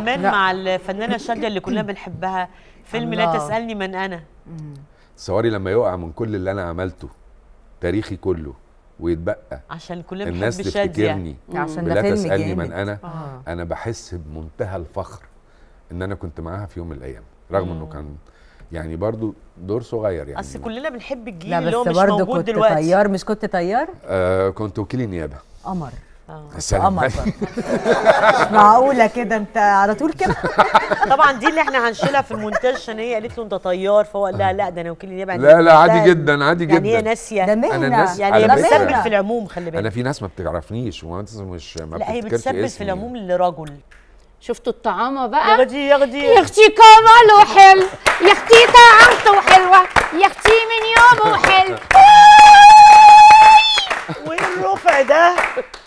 زمان لا. مع الفنانه شاديه اللي كلنا بنحبها فيلم الله. لا تسالني من انا تصوري لما يقع من كل اللي انا عملته تاريخي كله ويتبقى عشان كلنا الناس تفتكرني عشان لا تسالني جامد. من انا آه. انا بحس بمنتهى الفخر ان انا كنت معاها في يوم من الايام رغم مم. انه كان يعني برضو دور صغير يعني اصل كلنا بنحب الجيل اللي هو مش موجود دلوقتي لا بس برضه كنت طيار مش كنت طيار؟ آه كنت وكيل النيابه قمر السلام آه. مش معقوله كده انت على طول كده طبعا دي اللي احنا هنشيلها في المونتاج عشان هي قالت له انت طيار فهو قال لها لا ده انا وكيل نيابه لا لا عادي يعني جدا عادي جدا يعني هي ناسيه ده مهنه انا ناس يعني هي بتسبب في العموم خلي بالك انا في ناس ما بتعرفنيش وناس مش ما لا هي بتسبب في العموم لرجل شفتوا الطعامه بقى يا غدي يا غدي يا اختي كمال وحل يا اختي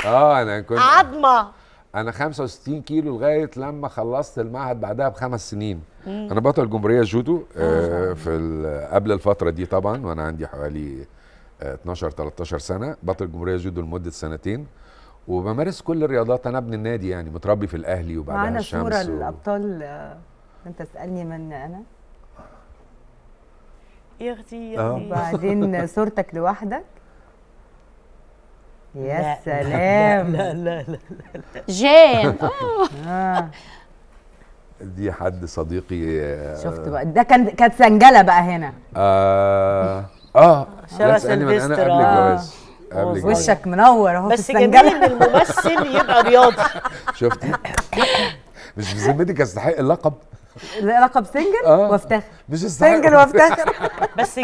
اه انا كنت عظمه انا 65 كيلو لغايه لما خلصت المعهد بعدها بخمس سنين مم. انا بطل جمهوريه جودو آه, آه، في قبل الفتره دي طبعا وانا عندي حوالي 12 آه، 13 سنه بطل جمهوريه جودو لمده سنتين وبمارس كل الرياضات انا ابن النادي يعني متربي في الاهلي وبعدها معانا الشمس معانا صوره و... الابطال آه، انت تسالني من انا يا اختي وبعدين صورتك لوحدك يا سلام لا لا لا, لا, جان آه. دي حد صديقي آه، شفت بقى ده كان كانت سنجله بقى هنا اه اه شبه سيلفستر انا قبل الجواز وشك منور اهو بس جميل ان الممثل يبقى رياضي شفت مش بذمتك يستحق اللقب لقب سنجل آه. وافتخر مش سنجل وافتخر بس